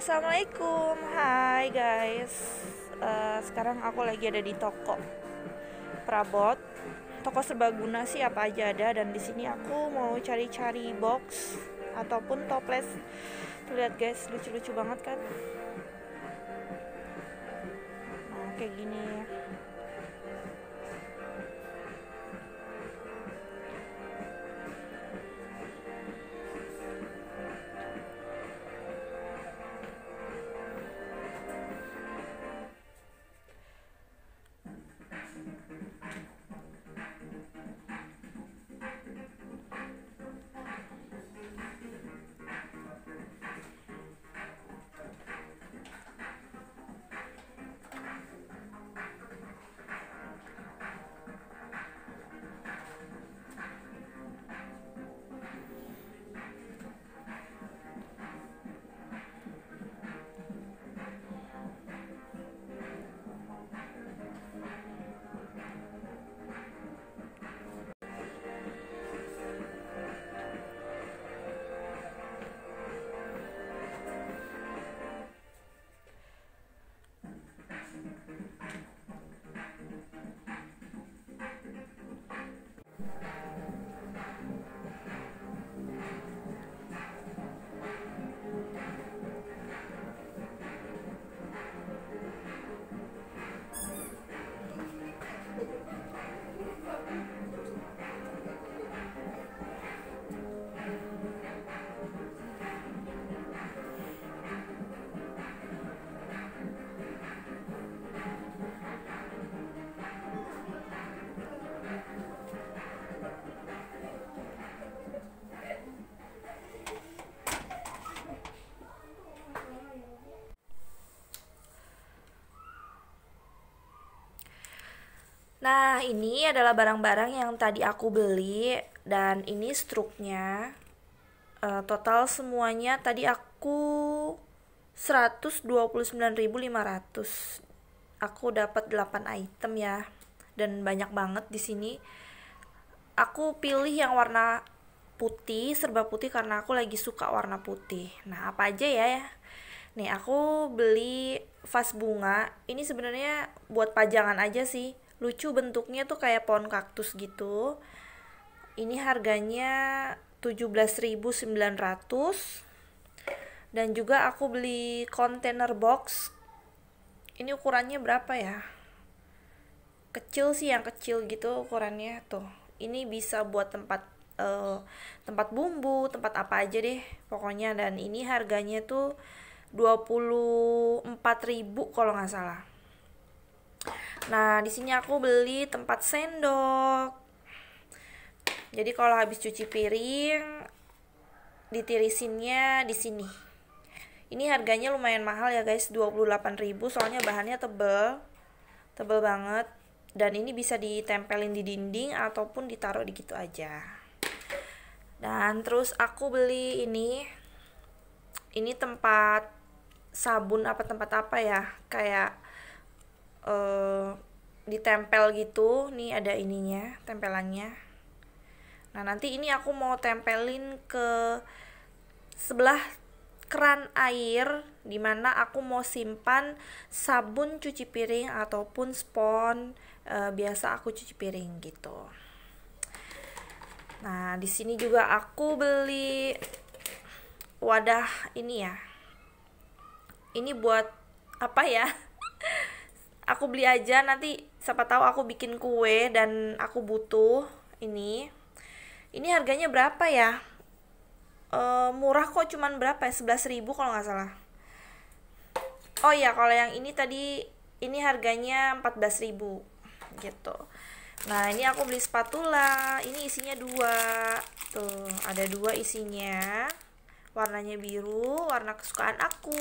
Assalamualaikum, hai guys. Uh, sekarang aku lagi ada di toko perabot. Toko serbaguna sih apa aja ada dan di sini aku mau cari-cari box ataupun toples. Tuh lihat guys, lucu-lucu banget kan? Nah, kayak gini ya. Nah, ini adalah barang-barang yang tadi aku beli dan ini struknya. Uh, total semuanya tadi aku 129.500. Aku dapat 8 item ya. Dan banyak banget di sini. Aku pilih yang warna putih, serba putih karena aku lagi suka warna putih. Nah, apa aja ya ya? Nih, aku beli vas bunga. Ini sebenarnya buat pajangan aja sih lucu bentuknya tuh kayak pohon kaktus gitu ini harganya 17.900 dan juga aku beli container box ini ukurannya berapa ya kecil sih yang kecil gitu ukurannya tuh ini bisa buat tempat uh, tempat bumbu tempat apa aja deh pokoknya dan ini harganya tuh 24.000 kalau nggak salah Nah, di sini aku beli tempat sendok. Jadi kalau habis cuci piring ditirisinnya di sini. Ini harganya lumayan mahal ya guys, 28.000 soalnya bahannya tebel. Tebel banget dan ini bisa ditempelin di dinding ataupun ditaruh di gitu aja. Dan terus aku beli ini ini tempat sabun apa tempat apa ya? Kayak uh, ditempel gitu nih ada ininya tempelannya nah nanti ini aku mau tempelin ke sebelah keran air dimana aku mau simpan sabun cuci piring ataupun spon e, biasa aku cuci piring gitu nah di sini juga aku beli wadah ini ya ini buat apa ya aku beli aja nanti siapa tahu aku bikin kue dan aku butuh ini ini harganya berapa ya e, murah kok cuman berapa ya sebelas ribu kalau nggak salah oh iya kalau yang ini tadi ini harganya empat belas ribu gitu nah ini aku beli spatula ini isinya dua tuh ada dua isinya warnanya biru warna kesukaan aku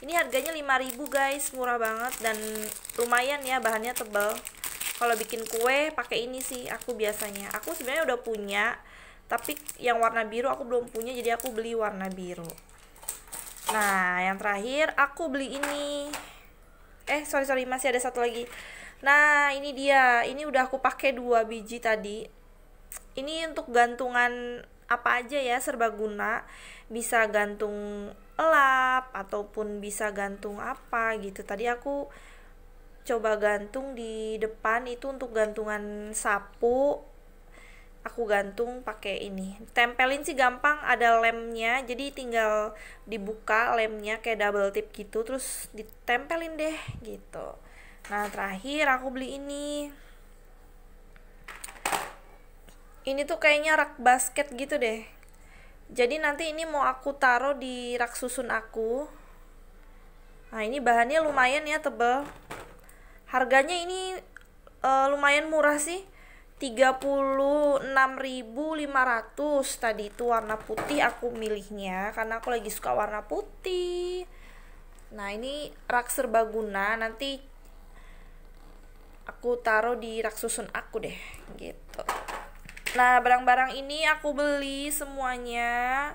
ini harganya 5000 guys murah banget dan lumayan ya bahannya tebal kalau bikin kue pakai ini sih aku biasanya aku sebenarnya udah punya tapi yang warna biru aku belum punya jadi aku beli warna biru nah yang terakhir aku beli ini eh sorry sorry masih ada satu lagi nah ini dia ini udah aku pakai dua biji tadi ini untuk gantungan apa aja ya serbaguna bisa gantung elap ataupun bisa gantung apa gitu tadi aku coba gantung di depan itu untuk gantungan sapu aku gantung pakai ini tempelin sih gampang ada lemnya jadi tinggal dibuka lemnya kayak double tip gitu terus ditempelin deh gitu nah terakhir aku beli ini ini tuh kayaknya rak basket gitu deh jadi nanti ini mau aku taruh di rak susun aku nah ini bahannya lumayan ya tebel harganya ini e, lumayan murah sih 36.500 tadi itu warna putih aku milihnya karena aku lagi suka warna putih nah ini rak serbaguna nanti aku taruh di rak susun aku deh gitu Nah, barang-barang ini aku beli semuanya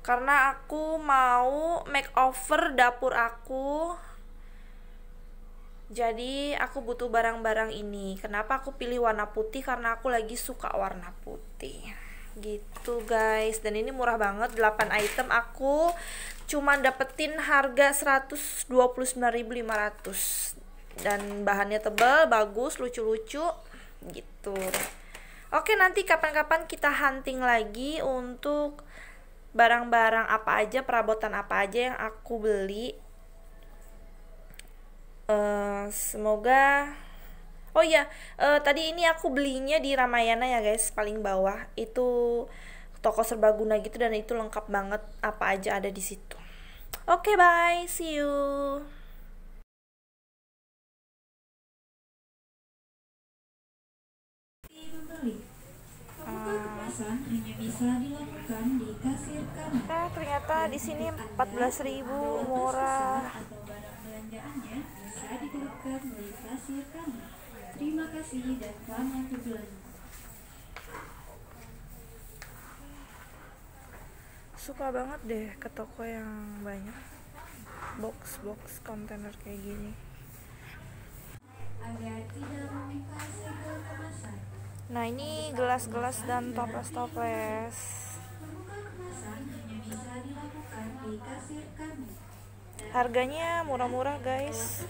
karena aku mau makeover dapur aku. Jadi, aku butuh barang-barang ini. Kenapa aku pilih warna putih? Karena aku lagi suka warna putih. Gitu, guys. Dan ini murah banget, 8 item aku cuma dapetin harga 129.500. Dan bahannya tebal, bagus, lucu-lucu gitu. Oke, nanti kapan-kapan kita hunting lagi untuk barang-barang apa aja, perabotan apa aja yang aku beli. Uh, semoga Oh iya, uh, tadi ini aku belinya di Ramayana ya guys, paling bawah. Itu toko serbaguna gitu dan itu lengkap banget apa aja ada di situ. Oke, okay, bye. See you. kali. Nah, ternyata di sini 14.000 murah. Terima kasih dan selamat suka banget deh ke toko yang banyak box box kontainer kayak gini agar tidak mengikat segala kemasan Nah ini gelas-gelas dan toples-toples Harganya murah-murah guys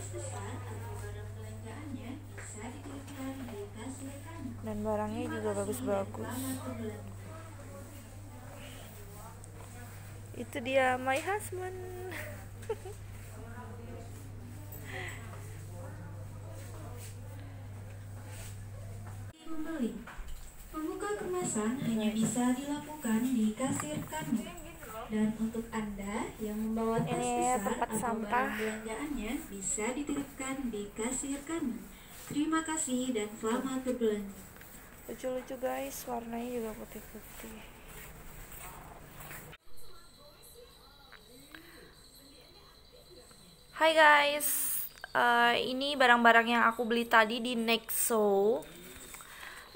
Dan barangnya juga bagus-bagus Itu dia my husband membeli. Membuka kemasan hanya bisa dilakukan di kasir kamu. Dan untuk Anda yang membawa tas eh, besar atau sampah. barang belanjaannya bisa dititipkan di kasir kamu. Terima kasih dan selamat berbelanja. Lucu-lucu guys, warnanya juga putih-putih. Hai guys, uh, ini barang-barang yang aku beli tadi di Nexo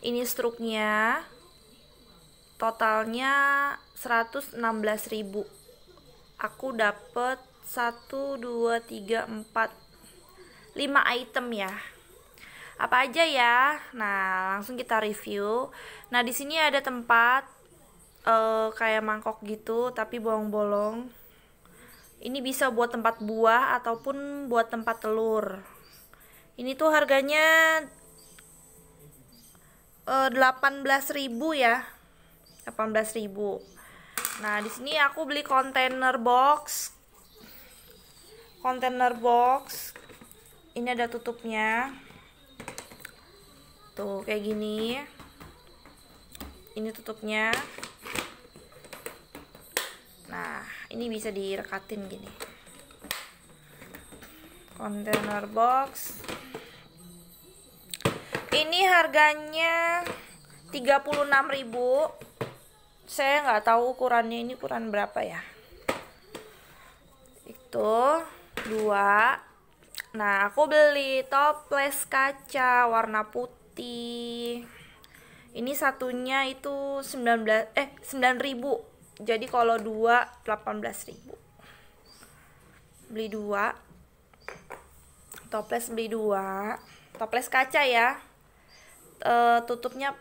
ini struknya totalnya 116.000 aku dapet 1, 2, 3, 4 5 item ya apa aja ya nah langsung kita review nah di sini ada tempat uh, kayak mangkok gitu tapi bolong-bolong ini bisa buat tempat buah ataupun buat tempat telur ini tuh harganya 18.000 eh, ya. 18.000. Nah, di sini aku beli kontainer box. Kontainer box. Ini ada tutupnya. Tuh, kayak gini. Ini tutupnya. Nah, ini bisa direkatin gini. Kontainer box ini harganya 36.000 saya nggak tahu ukurannya ini ukuran berapa ya itu dua nah aku beli toples kaca warna putih ini satunya itu 19 eh 9000 jadi kalau dua 18.000 beli dua toples beli dua toples kaca ya uh, tutupnya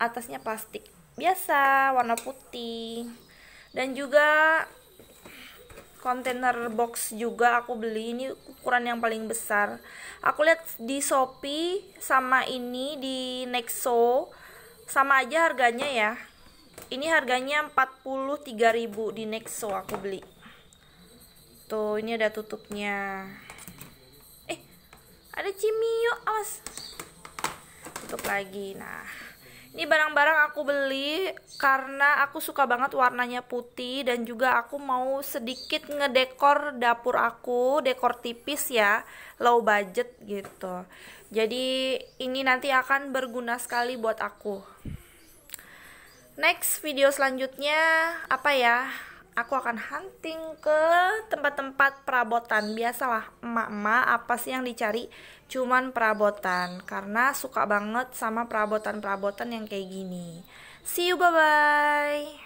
atasnya plastik biasa warna putih dan juga kontainer box juga aku beli ini ukuran yang paling besar aku lihat di Shopee sama ini di Nexo sama aja harganya ya ini harganya 43.000 di Nexo aku beli tuh ini ada tutupnya eh ada cimio awas tutup lagi nah ini barang-barang aku beli karena aku suka banget warnanya putih dan juga aku mau sedikit ngedekor dapur aku, dekor tipis ya, low budget gitu. Jadi ini nanti akan berguna sekali buat aku. Next video selanjutnya apa ya? aku akan hunting ke tempat-tempat perabotan biasalah emak-emak apa sih yang dicari cuman perabotan karena suka banget sama perabotan-perabotan yang kayak gini see you bye bye